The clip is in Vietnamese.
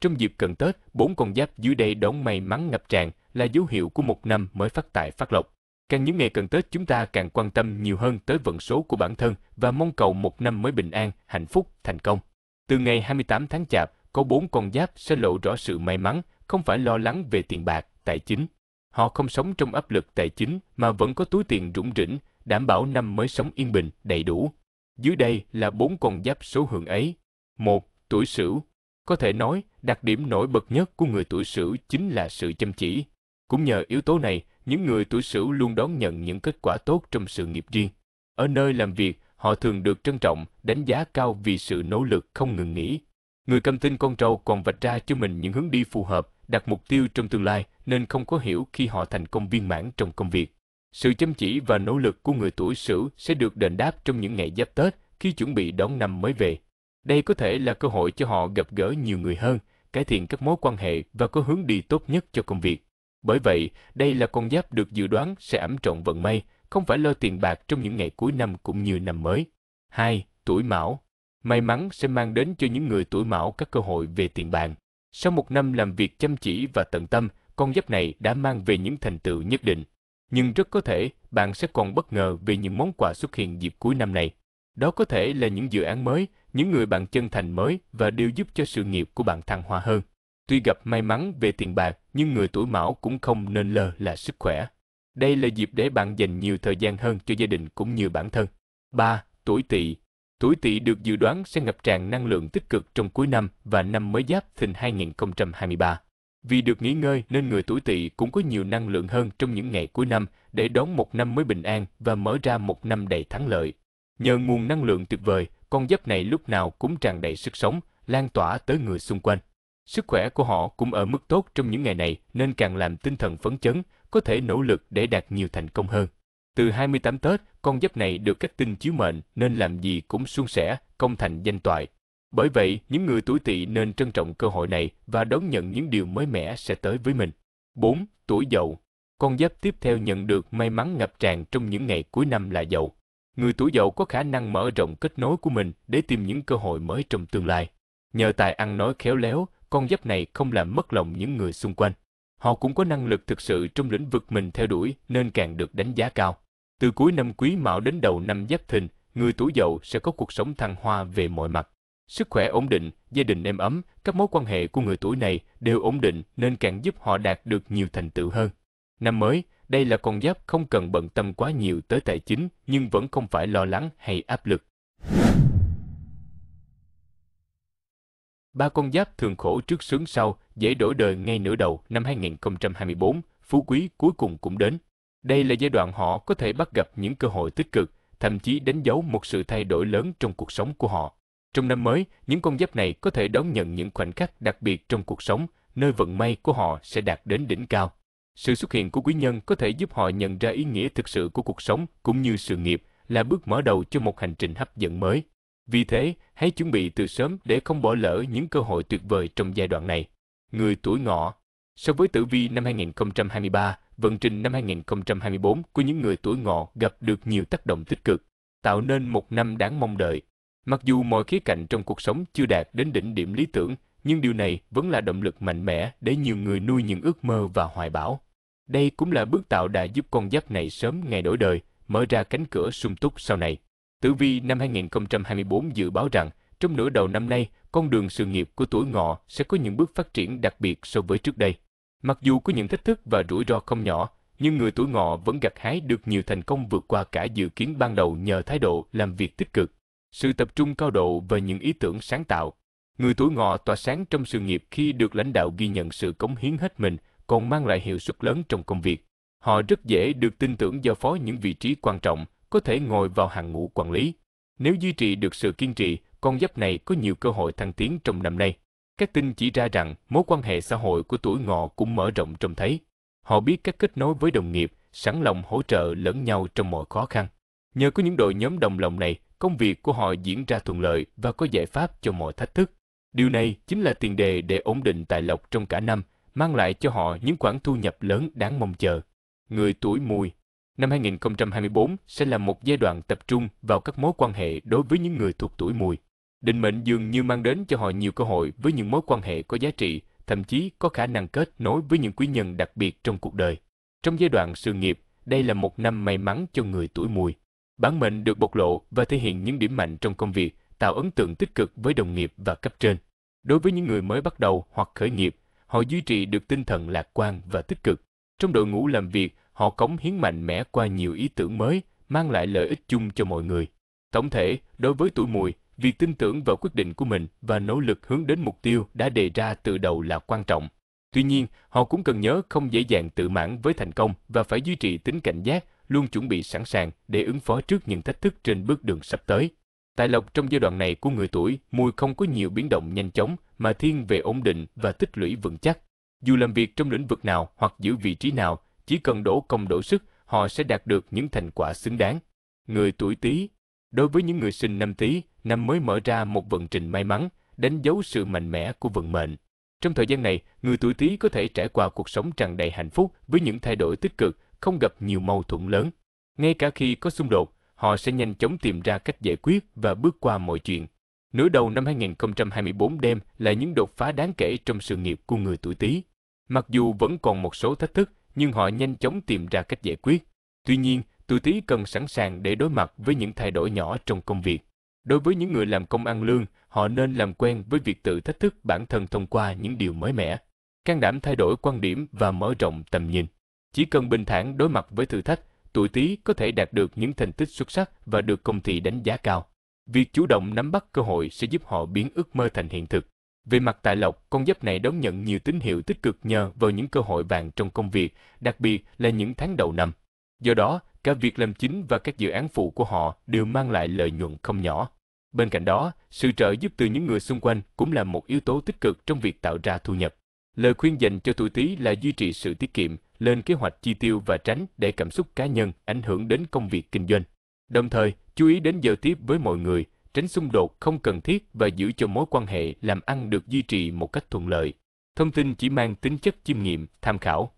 Trong dịp cận Tết, bốn con giáp dưới đây đón may mắn ngập tràn là dấu hiệu của một năm mới phát tài phát lộc. Càng những ngày cận Tết chúng ta càng quan tâm nhiều hơn tới vận số của bản thân và mong cầu một năm mới bình an, hạnh phúc, thành công. Từ ngày 28 tháng Chạp, có bốn con giáp sẽ lộ rõ sự may mắn, không phải lo lắng về tiền bạc, tài chính. Họ không sống trong áp lực tài chính mà vẫn có túi tiền rủng rỉnh, đảm bảo năm mới sống yên bình, đầy đủ. Dưới đây là bốn con giáp số hưởng ấy. 1. Tuổi Sửu có thể nói, đặc điểm nổi bật nhất của người tuổi Sửu chính là sự chăm chỉ. Cũng nhờ yếu tố này, những người tuổi Sửu luôn đón nhận những kết quả tốt trong sự nghiệp riêng. Ở nơi làm việc, họ thường được trân trọng, đánh giá cao vì sự nỗ lực không ngừng nghỉ. Người cầm tinh con trâu còn vạch ra cho mình những hướng đi phù hợp, đặt mục tiêu trong tương lai nên không có hiểu khi họ thành công viên mãn trong công việc. Sự chăm chỉ và nỗ lực của người tuổi Sửu sẽ được đền đáp trong những ngày giáp Tết khi chuẩn bị đón năm mới về. Đây có thể là cơ hội cho họ gặp gỡ nhiều người hơn, cải thiện các mối quan hệ và có hướng đi tốt nhất cho công việc. Bởi vậy, đây là con giáp được dự đoán sẽ ẩm trọng vận may, không phải lo tiền bạc trong những ngày cuối năm cũng như năm mới. 2. Tuổi Mão May mắn sẽ mang đến cho những người tuổi Mão các cơ hội về tiền bạc. Sau một năm làm việc chăm chỉ và tận tâm, con giáp này đã mang về những thành tựu nhất định. Nhưng rất có thể bạn sẽ còn bất ngờ về những món quà xuất hiện dịp cuối năm này. Đó có thể là những dự án mới, những người bạn chân thành mới và đều giúp cho sự nghiệp của bạn thăng hoa hơn. Tuy gặp may mắn về tiền bạc, nhưng người tuổi mão cũng không nên lơ là sức khỏe. Đây là dịp để bạn dành nhiều thời gian hơn cho gia đình cũng như bản thân. 3. Tuổi tỵ Tuổi tỵ được dự đoán sẽ ngập tràn năng lượng tích cực trong cuối năm và năm mới giáp thìn 2023. Vì được nghỉ ngơi nên người tuổi tỵ cũng có nhiều năng lượng hơn trong những ngày cuối năm để đón một năm mới bình an và mở ra một năm đầy thắng lợi. Nhờ nguồn năng lượng tuyệt vời, con giáp này lúc nào cũng tràn đầy sức sống, lan tỏa tới người xung quanh. Sức khỏe của họ cũng ở mức tốt trong những ngày này nên càng làm tinh thần phấn chấn, có thể nỗ lực để đạt nhiều thành công hơn. Từ 28 Tết, con giáp này được các tinh chiếu mệnh nên làm gì cũng suôn sẻ, công thành danh toại. Bởi vậy, những người tuổi tỵ nên trân trọng cơ hội này và đón nhận những điều mới mẻ sẽ tới với mình. 4. Tuổi dậu Con giáp tiếp theo nhận được may mắn ngập tràn trong những ngày cuối năm là dậu người tuổi dậu có khả năng mở rộng kết nối của mình để tìm những cơ hội mới trong tương lai. Nhờ tài ăn nói khéo léo, con giáp này không làm mất lòng những người xung quanh. Họ cũng có năng lực thực sự trong lĩnh vực mình theo đuổi nên càng được đánh giá cao. Từ cuối năm quý mão đến đầu năm giáp thìn, người tuổi dậu sẽ có cuộc sống thăng hoa về mọi mặt. Sức khỏe ổn định, gia đình êm ấm, các mối quan hệ của người tuổi này đều ổn định nên càng giúp họ đạt được nhiều thành tựu hơn. Năm mới, đây là con giáp không cần bận tâm quá nhiều tới tài chính nhưng vẫn không phải lo lắng hay áp lực. Ba con giáp thường khổ trước sướng sau, dễ đổi đời ngay nửa đầu năm 2024, phú quý cuối cùng cũng đến. Đây là giai đoạn họ có thể bắt gặp những cơ hội tích cực, thậm chí đánh dấu một sự thay đổi lớn trong cuộc sống của họ. Trong năm mới, những con giáp này có thể đón nhận những khoảnh khắc đặc biệt trong cuộc sống, nơi vận may của họ sẽ đạt đến đỉnh cao. Sự xuất hiện của quý nhân có thể giúp họ nhận ra ý nghĩa thực sự của cuộc sống cũng như sự nghiệp là bước mở đầu cho một hành trình hấp dẫn mới. Vì thế, hãy chuẩn bị từ sớm để không bỏ lỡ những cơ hội tuyệt vời trong giai đoạn này. Người tuổi ngọ So với tử vi năm 2023, vận trình năm 2024 của những người tuổi ngọ gặp được nhiều tác động tích cực, tạo nên một năm đáng mong đợi. Mặc dù mọi khía cạnh trong cuộc sống chưa đạt đến đỉnh điểm lý tưởng, nhưng điều này vẫn là động lực mạnh mẽ để nhiều người nuôi những ước mơ và hoài bão. Đây cũng là bước tạo đã giúp con giáp này sớm ngày đổi đời, mở ra cánh cửa sung túc sau này. Tử vi năm 2024 dự báo rằng, trong nửa đầu năm nay, con đường sự nghiệp của tuổi ngọ sẽ có những bước phát triển đặc biệt so với trước đây. Mặc dù có những thách thức và rủi ro không nhỏ, nhưng người tuổi ngọ vẫn gặt hái được nhiều thành công vượt qua cả dự kiến ban đầu nhờ thái độ làm việc tích cực, sự tập trung cao độ và những ý tưởng sáng tạo. Người tuổi ngọ tỏa sáng trong sự nghiệp khi được lãnh đạo ghi nhận sự cống hiến hết mình, còn mang lại hiệu suất lớn trong công việc. Họ rất dễ được tin tưởng giao phó những vị trí quan trọng, có thể ngồi vào hàng ngũ quản lý. Nếu duy trì được sự kiên trì, con giáp này có nhiều cơ hội thăng tiến trong năm nay. Các tin chỉ ra rằng mối quan hệ xã hội của tuổi ngọ cũng mở rộng trông thấy. Họ biết cách kết nối với đồng nghiệp, sẵn lòng hỗ trợ lẫn nhau trong mọi khó khăn. Nhờ có những đội nhóm đồng lòng này, công việc của họ diễn ra thuận lợi và có giải pháp cho mọi thách thức. Điều này chính là tiền đề để ổn định tài lộc trong cả năm mang lại cho họ những khoản thu nhập lớn đáng mong chờ. Người tuổi mùi Năm 2024 sẽ là một giai đoạn tập trung vào các mối quan hệ đối với những người thuộc tuổi mùi. Định mệnh dường như mang đến cho họ nhiều cơ hội với những mối quan hệ có giá trị, thậm chí có khả năng kết nối với những quý nhân đặc biệt trong cuộc đời. Trong giai đoạn sự nghiệp, đây là một năm may mắn cho người tuổi mùi. Bản mệnh được bộc lộ và thể hiện những điểm mạnh trong công việc, tạo ấn tượng tích cực với đồng nghiệp và cấp trên. Đối với những người mới bắt đầu hoặc khởi nghiệp, họ duy trì được tinh thần lạc quan và tích cực. Trong đội ngũ làm việc, họ cống hiến mạnh mẽ qua nhiều ý tưởng mới, mang lại lợi ích chung cho mọi người. Tổng thể, đối với tuổi mùi, việc tin tưởng vào quyết định của mình và nỗ lực hướng đến mục tiêu đã đề ra từ đầu là quan trọng. Tuy nhiên, họ cũng cần nhớ không dễ dàng tự mãn với thành công và phải duy trì tính cảnh giác, luôn chuẩn bị sẵn sàng để ứng phó trước những thách thức trên bước đường sắp tới. Tài lộc trong giai đoạn này của người tuổi, mùi không có nhiều biến động nhanh chóng, mà thiên về ổn định và tích lũy vững chắc. Dù làm việc trong lĩnh vực nào hoặc giữ vị trí nào, chỉ cần đổ công đổ sức, họ sẽ đạt được những thành quả xứng đáng. Người tuổi Tý Đối với những người sinh năm Tý, năm mới mở ra một vận trình may mắn, đánh dấu sự mạnh mẽ của vận mệnh. Trong thời gian này, người tuổi Tý có thể trải qua cuộc sống tràn đầy hạnh phúc với những thay đổi tích cực, không gặp nhiều mâu thuẫn lớn. Ngay cả khi có xung đột, họ sẽ nhanh chóng tìm ra cách giải quyết và bước qua mọi chuyện. Nửa đầu năm 2024 đêm là những đột phá đáng kể trong sự nghiệp của người tuổi Tý. Mặc dù vẫn còn một số thách thức, nhưng họ nhanh chóng tìm ra cách giải quyết. Tuy nhiên, tuổi Tý cần sẵn sàng để đối mặt với những thay đổi nhỏ trong công việc. Đối với những người làm công ăn lương, họ nên làm quen với việc tự thách thức bản thân thông qua những điều mới mẻ. Can đảm thay đổi quan điểm và mở rộng tầm nhìn. Chỉ cần bình thản đối mặt với thử thách, tuổi Tý có thể đạt được những thành tích xuất sắc và được công ty đánh giá cao. Việc chủ động nắm bắt cơ hội sẽ giúp họ biến ước mơ thành hiện thực. Về mặt tài lộc, con giáp này đón nhận nhiều tín hiệu tích cực nhờ vào những cơ hội vàng trong công việc, đặc biệt là những tháng đầu năm. Do đó, cả việc làm chính và các dự án phụ của họ đều mang lại lợi nhuận không nhỏ. Bên cạnh đó, sự trợ giúp từ những người xung quanh cũng là một yếu tố tích cực trong việc tạo ra thu nhập. Lời khuyên dành cho tuổi Tý là duy trì sự tiết kiệm, lên kế hoạch chi tiêu và tránh để cảm xúc cá nhân ảnh hưởng đến công việc kinh doanh. Đồng thời, chú ý đến giao tiếp với mọi người, tránh xung đột không cần thiết và giữ cho mối quan hệ làm ăn được duy trì một cách thuận lợi. Thông tin chỉ mang tính chất chiêm nghiệm, tham khảo,